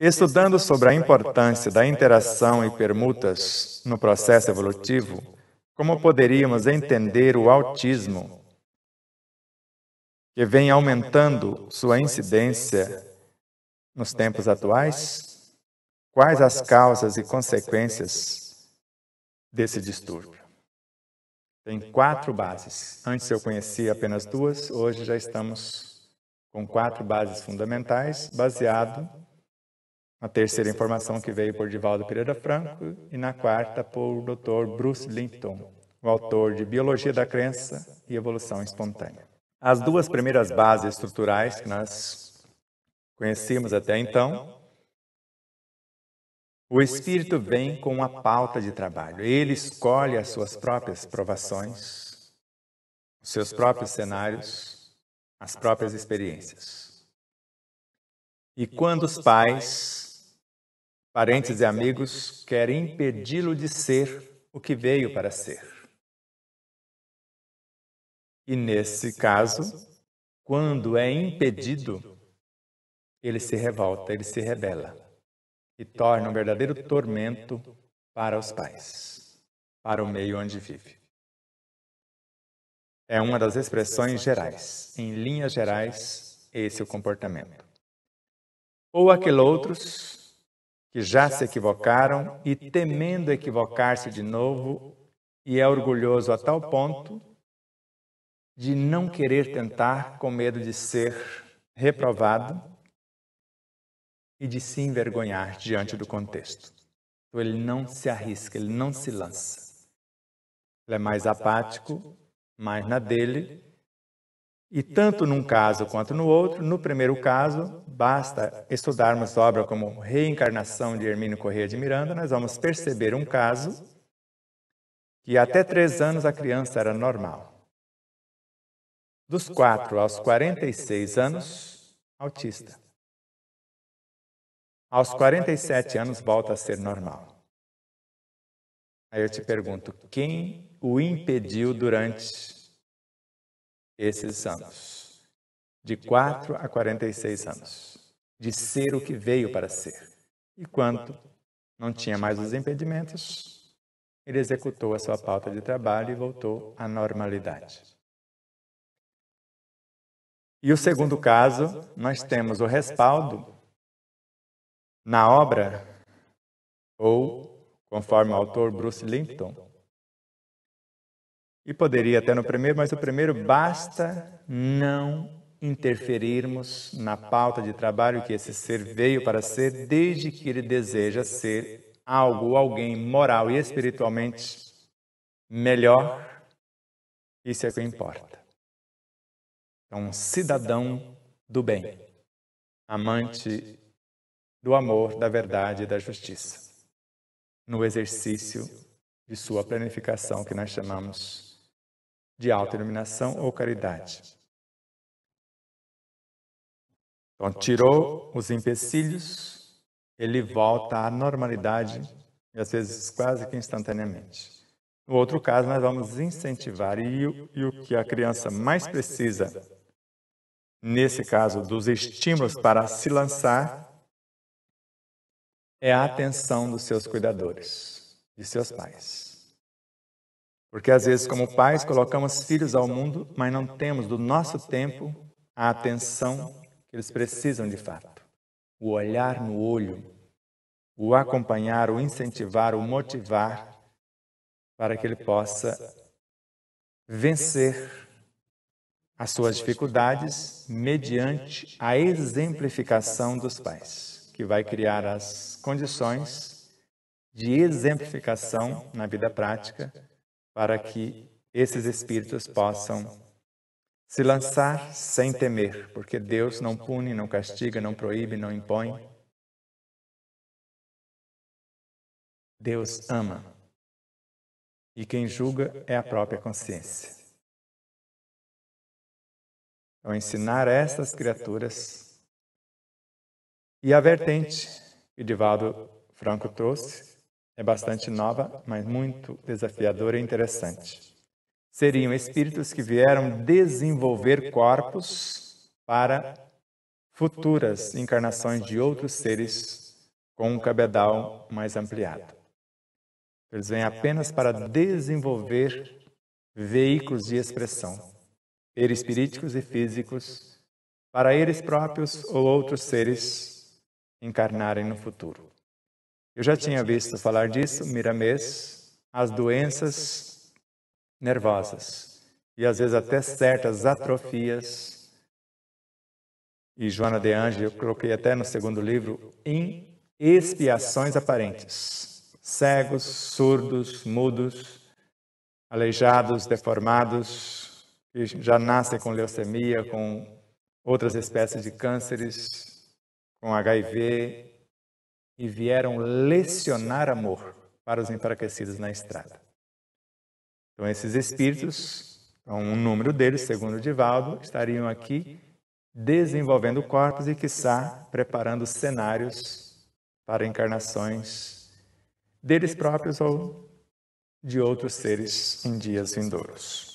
Estudando sobre a importância da interação e permutas no processo evolutivo, como poderíamos entender o autismo, que vem aumentando sua incidência nos tempos atuais? Quais as causas e consequências desse distúrbio? Tem quatro bases. Antes eu conhecia apenas duas, hoje já estamos com quatro bases fundamentais, baseado na terceira informação que veio por Divaldo Pereira Franco e na quarta por Dr. Bruce Linton, o autor de Biologia da Crença e Evolução Espontânea. As duas primeiras bases estruturais que nós conhecíamos até então, então o espírito vem com uma pauta de trabalho. Ele escolhe as suas próprias provações, os seus próprios cenários, as próprias experiências. E quando os pais, parentes e amigos querem impedi-lo de ser o que veio para ser. E nesse caso, quando é, é impedido, ele se revolta, ele se rebela e torna um verdadeiro tormento para os pais, para o meio onde vive. É uma é das expressões gerais. Em linhas gerais, esse é o é comportamento ou aquele outros que já se equivocaram e temendo equivocar-se de novo e é orgulhoso a tal ponto de não querer tentar com medo de ser reprovado e de se envergonhar diante do contexto. Então ele não se arrisca, ele não se lança. Ele é mais apático, mais na dele, e tanto num caso quanto no outro, no primeiro caso, basta estudarmos obra como Reencarnação de Hermínio Correia de Miranda, nós vamos perceber um caso que até três anos a criança era normal. Dos quatro aos 46 anos, autista. Aos 47 anos, volta a ser normal. Aí eu te pergunto, quem o impediu durante esses anos, de 4 a 46 anos, de ser o que veio para ser. E quanto não tinha mais os impedimentos, ele executou a sua pauta de trabalho e voltou à normalidade. E o segundo caso, nós temos o respaldo na obra, ou, conforme o autor Bruce Limpton, e poderia até no primeiro, mas o primeiro basta não interferirmos na pauta de trabalho que esse ser veio para ser, desde que ele deseja ser algo, alguém moral e espiritualmente melhor. Isso é o que importa. É um cidadão do bem, amante do amor, da verdade e da justiça, no exercício de sua planificação que nós chamamos de iluminação ou caridade. Então, tirou os empecilhos, ele volta à normalidade, e às vezes quase que instantaneamente. No outro caso, nós vamos incentivar, e, e o que a criança mais precisa, nesse caso, dos estímulos para se lançar, é a atenção dos seus cuidadores, de seus pais. Porque às vezes, como pais, colocamos filhos ao mundo, mas não temos do nosso tempo a atenção que eles precisam de fato. O olhar no olho, o acompanhar, o incentivar, o motivar, para que ele possa vencer as suas dificuldades mediante a exemplificação dos pais, que vai criar as condições de exemplificação na vida prática para que esses espíritos possam se lançar sem temer, porque Deus não pune, não castiga, não proíbe, não impõe. Deus ama. E quem julga é a é própria consciência. Ao então, então, ensinar essas criaturas. E a vertente que Divaldo Franco trouxe é bastante nova, mas muito desafiadora e interessante. Seriam espíritos que vieram desenvolver corpos para futuras encarnações de outros seres com um cabedal mais ampliado. Eles vêm apenas para desenvolver veículos de expressão, perispiríticos e físicos, para eles próprios ou outros seres encarnarem no futuro. Eu já tinha visto falar disso, Miramês, as doenças nervosas e às vezes até certas atrofias. E Joana de Ange, eu coloquei até no segundo livro, em expiações aparentes. Cegos, surdos, mudos, aleijados, deformados, que já nascem com leucemia, com outras espécies de cânceres, com HIV, e vieram lecionar amor para os enfraquecidos na estrada. Então, esses espíritos, então, um número deles, segundo Divaldo, estariam aqui desenvolvendo corpos e, quiçá, preparando cenários para encarnações deles próprios ou de outros seres em dias vindouros.